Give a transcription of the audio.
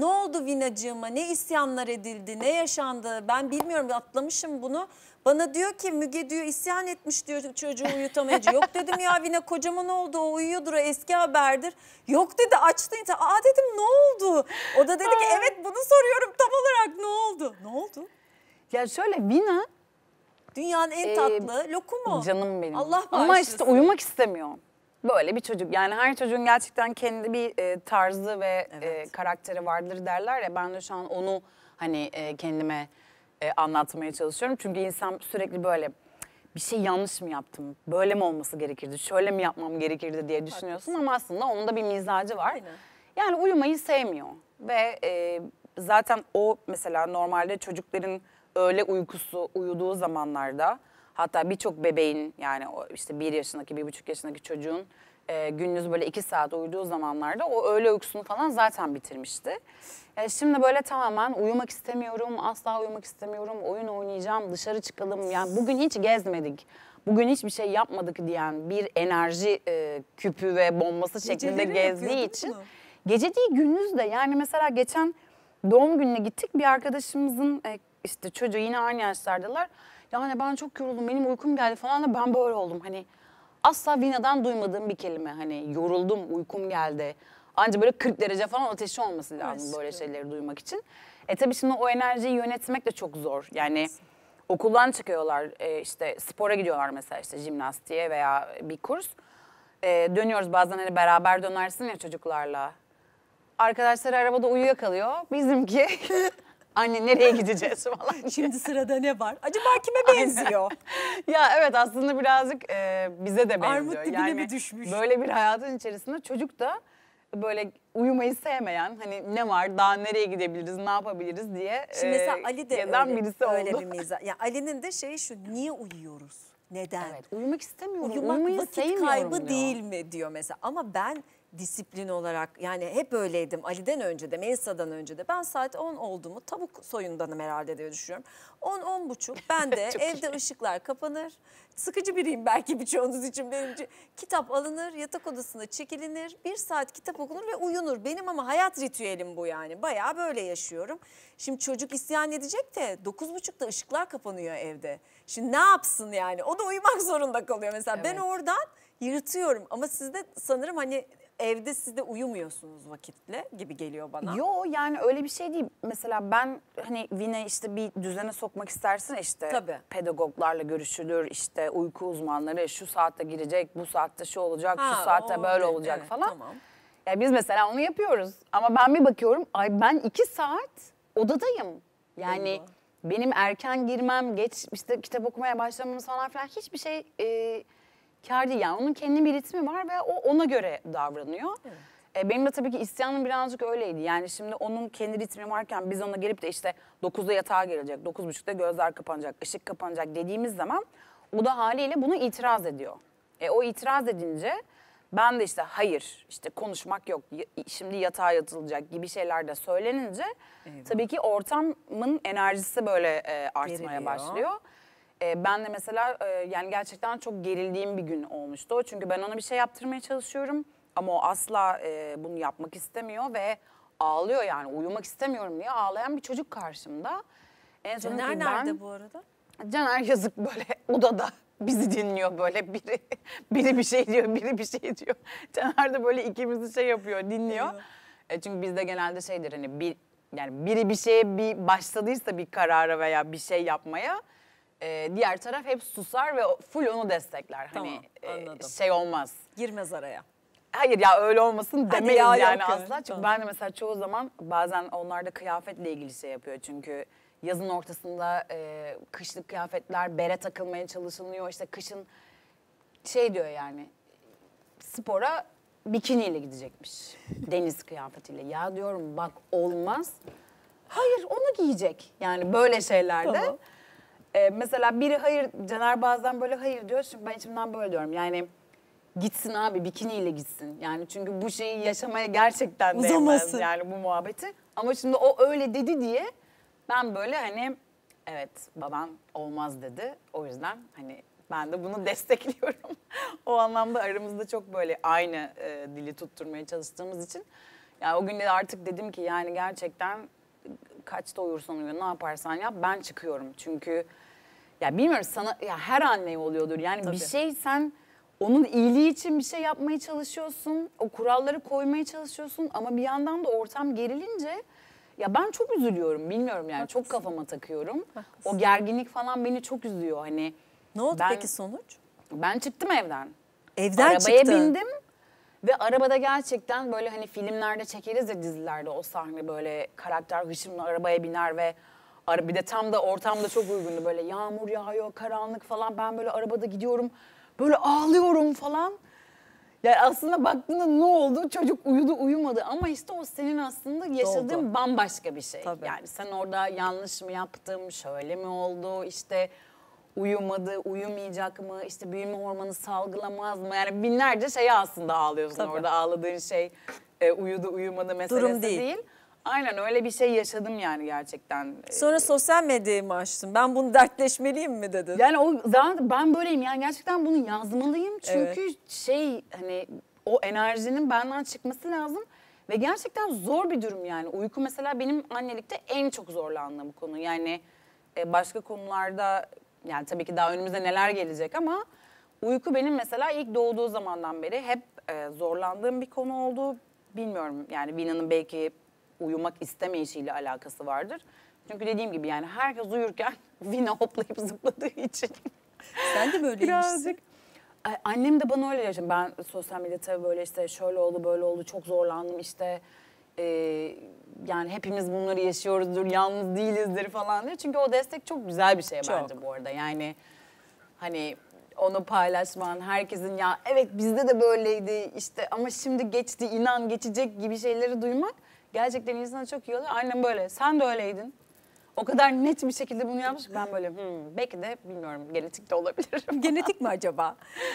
Ne oldu Vinacığıma? Ne isyanlar edildi? Ne yaşandı? Ben bilmiyorum atlamışım bunu. Bana diyor ki Müge diyor isyan etmiş diyor çocuğu uyutamayıcı. Yok dedim ya Vina kocaman oldu o uyuyordur o eski haberdir. Yok dedi açtı. Aa dedim ne oldu? O da dedi ki evet bunu soruyorum tam olarak ne oldu? Ne oldu? Ya şöyle Vina Dünyanın en ee, tatlı ee, lokumu. Canım benim. Allah bağışlasın. Ama işte uyumak istemiyor böyle bir çocuk. Yani her çocuğun gerçekten kendi bir e, tarzı ve e, evet. e, karakteri vardır derler ya. Ben de şu an onu hani e, kendime e, anlatmaya çalışıyorum. Çünkü insan sürekli böyle bir şey yanlış mı yaptım? Böyle mi olması gerekirdi? Şöyle mi yapmam gerekirdi diye düşünüyorsun ama aslında onun da bir mizacı var. Aynen. Yani uyumayı sevmiyor ve e, zaten o mesela normalde çocukların öğle uykusu uyuduğu zamanlarda Hatta birçok bebeğin yani işte bir yaşındaki, bir buçuk yaşındaki çocuğun e, gündüz böyle iki saat uyuduğu zamanlarda o öğle uykusunu falan zaten bitirmişti. E, şimdi böyle tamamen uyumak istemiyorum, asla uyumak istemiyorum, oyun oynayacağım, dışarı çıkalım. Yani bugün hiç gezmedik, bugün hiçbir şey yapmadık diyen bir enerji e, küpü ve bombası şeklinde Geceleri gezdiği için. Mu? Gece değil gündüz de yani mesela geçen doğum gününe gittik bir arkadaşımızın e, işte çocuğu yine aynı yaşlardalar. Yani ben çok yoruldum, benim uykum geldi falan da ben böyle oldum. Hani asla Vina'dan duymadığım bir kelime. Hani yoruldum, uykum geldi. Anca böyle 40 derece falan ateşi olması lazım Kesinlikle. böyle şeyleri duymak için. E tabii şimdi o enerjiyi yönetmek de çok zor. Yani Kesinlikle. okuldan çıkıyorlar e, işte spora gidiyorlar mesela işte jimnastiğe veya bir kurs. E, dönüyoruz bazen hani beraber dönersin ya çocuklarla. Arkadaşlar arabada uyuyakalıyor. Bizimki Anne nereye gideceğiz falan. Şimdi sırada ne var? Acaba kime benziyor? ya evet aslında birazcık e, bize de benziyor. Armut dibine yani, mi düşmüş? Böyle bir hayatın içerisinde çocuk da böyle uyumayı sevmeyen hani ne var daha nereye gidebiliriz ne yapabiliriz diye Şimdi mesela e, Ali de öyle, birisi öyle oldu. bir mizah. Yani Ali'nin de şeyi şu niye uyuyoruz? Neden? Evet, uyumak istemiyorum. Uyumak Uyumayı vakit kaybı diyor. değil mi diyor mesela. Ama ben disiplin olarak yani hep öyleydim Ali'den önce de Melisa'dan önce de ben saat 10 oldu mu tavuk soyundanım herhalde diye düşünüyorum. 10 10 buçuk ben de evde iyi. ışıklar kapanır sıkıcı biriyim belki birçoğunuz için benim için. Kitap alınır yatak odasına çekilinir bir saat kitap okunur ve uyunur benim ama hayat ritüelim bu yani baya böyle yaşıyorum. Şimdi çocuk isyan edecek de 9.30'da ışıklar kapanıyor evde. Şimdi ne yapsın yani o da uyumak zorunda kalıyor mesela evet. ben oradan yırtıyorum. Ama siz de sanırım hani evde siz de uyumuyorsunuz vakitle gibi geliyor bana. Yo yani öyle bir şey değil. Mesela ben hani Vine işte bir düzene sokmak istersin işte. Tabii. Pedagoglarla görüşülür işte uyku uzmanları şu saatte girecek, bu saatte şu olacak, ha, şu saatte o, böyle olacak evet, falan. Tamam. Ya biz mesela onu yapıyoruz. Ama ben bir bakıyorum ay ben iki saat odadayım. Yani benim erken girmem, geç işte kitap okumaya başlamamız falan filan hiçbir şey... E, kar değil. Yani onun kendi bir ritmi var ve o ona göre davranıyor. Evet. E, benim de tabii ki isyanım birazcık öyleydi. Yani şimdi onun kendi ritmi varken biz ona gelip de işte 9'da yatağa gelecek, 9.30'da gözler kapanacak, ışık kapanacak dediğimiz zaman o da haliyle bunu itiraz ediyor. E, o itiraz edince ben de işte hayır, işte konuşmak yok, şimdi yatağa yatılacak gibi şeyler de söylenince Eyvah. tabii ki ortamın enerjisi böyle e, artmaya Geriliyor. başlıyor. Ee, ben de mesela e, yani gerçekten çok gerildiğim bir gün olmuştu Çünkü ben ona bir şey yaptırmaya çalışıyorum ama o asla e, bunu yapmak istemiyor ve ağlıyor yani uyumak istemiyorum diye ağlayan bir çocuk karşımda. En sonunda Caner ben, nerede bu arada? Caner yazık böyle odada bizi dinliyor böyle biri biri bir şey diyor biri bir şey diyor. Caner de böyle ikimizi şey yapıyor dinliyor. Eyvah. E çünkü bizde genelde şeydir hani bir yani biri bir şeye bir başladıysa bir karara veya bir şey yapmaya e, diğer taraf hep susar ve full onu destekler. Hani, tamam, hani anladım. E, şey olmaz. Girmez araya. Hayır ya öyle olmasın demeyiz ya, yani asla. Çünkü tamam. ben de mesela çoğu zaman bazen onlar da kıyafetle ilgili şey yapıyor. Çünkü yazın ortasında e, kışlık kıyafetler, bere takılmaya çalışılıyor. işte kışın şey diyor yani spora bikiniyle gidecekmiş. Deniz kıyafetiyle. Ya diyorum bak olmaz. Hayır onu giyecek. Yani böyle şeylerde. Tamam. Ee, mesela biri hayır, Caner bazen böyle hayır diyor. Çünkü ben içimden böyle diyorum. Yani gitsin abi bikiniyle gitsin. Yani çünkü bu şeyi yaşamaya gerçekten Uzamasın. değmez yani bu muhabbeti. Ama şimdi o öyle dedi diye ben böyle hani evet baban olmaz dedi. O yüzden hani ben de bunu destekliyorum. o anlamda aramızda çok böyle aynı e, dili tutturmaya çalıştığımız için. Yani o gün de artık dedim ki yani gerçekten kaçta uyursan uyu ne yaparsan yap ben çıkıyorum. Çünkü ya bilmiyorum sana ya her anne oluyordur. Yani Tabii. bir şey sen onun iyiliği için bir şey yapmaya çalışıyorsun. O kuralları koymaya çalışıyorsun ama bir yandan da ortam gerilince ya ben çok üzülüyorum. Bilmiyorum yani Haklısın. çok kafama takıyorum. Haklısın. O gerginlik falan beni çok üzüyor hani. Ne oldu ben, peki sonuç? Ben çıktım evden. Evden Arabaya çıktın. bindim ve arabada gerçekten böyle hani filmlerde çekeriz ya dizilerde o sahne böyle karakter hışımla arabaya biner ve bir de tam da ortamda çok uygundu böyle yağmur yağıyor, karanlık falan ben böyle arabada gidiyorum böyle ağlıyorum falan. Yani aslında baktığında ne oldu? Çocuk uyudu uyumadı ama işte o senin aslında yaşadığın Doğru. bambaşka bir şey. Tabii. Yani sen orada yanlış mı yaptım, şöyle mi oldu işte uyumadı, uyumayacak mı, işte büyüme hormonu salgılamaz mı? Yani binlerce şey aslında ağlıyorsun Tabii. orada ağladığın şey e, uyudu uyumadı meselesi Durum değil. değil. Aynen öyle bir şey yaşadım yani gerçekten. Sonra e, sosyal medyayı mı açtın? Ben bunu dertleşmeliyim mi dedin? Yani o zaman ben böyleyim yani gerçekten bunu yazmalıyım. Çünkü evet. şey hani o enerjinin benden çıkması lazım. Ve gerçekten zor bir durum yani. Uyku mesela benim annelikte en çok zorlandığım konu. Yani e, başka konularda yani tabii ki daha önümüze neler gelecek ama uyku benim mesela ilk doğduğu zamandan beri hep e, zorlandığım bir konu oldu. Bilmiyorum yani Bina'nın belki uyumak istemeyişiyle alakası vardır. Çünkü dediğim gibi yani herkes uyurken Vina hoplayıp zıpladığı için. Sen de böyleymişsin. annem de bana öyle yaşadı. Ben sosyal medyada tabii böyle işte şöyle oldu böyle oldu çok zorlandım işte e, yani hepimiz bunları yaşıyoruzdur, yalnız değilizdir diyor. Çünkü o destek çok güzel bir şey çok. bence bu arada. Yani hani onu paylaşman, herkesin ya evet bizde de böyleydi işte ama şimdi geçti inan geçecek gibi şeyleri duymak gerçekten insana çok iyi oluyor. Annem böyle sen de öyleydin. O kadar net bir şekilde bunu yapmış ben böyle hmm, belki de bilmiyorum genetik de olabilir. Genetik mi acaba?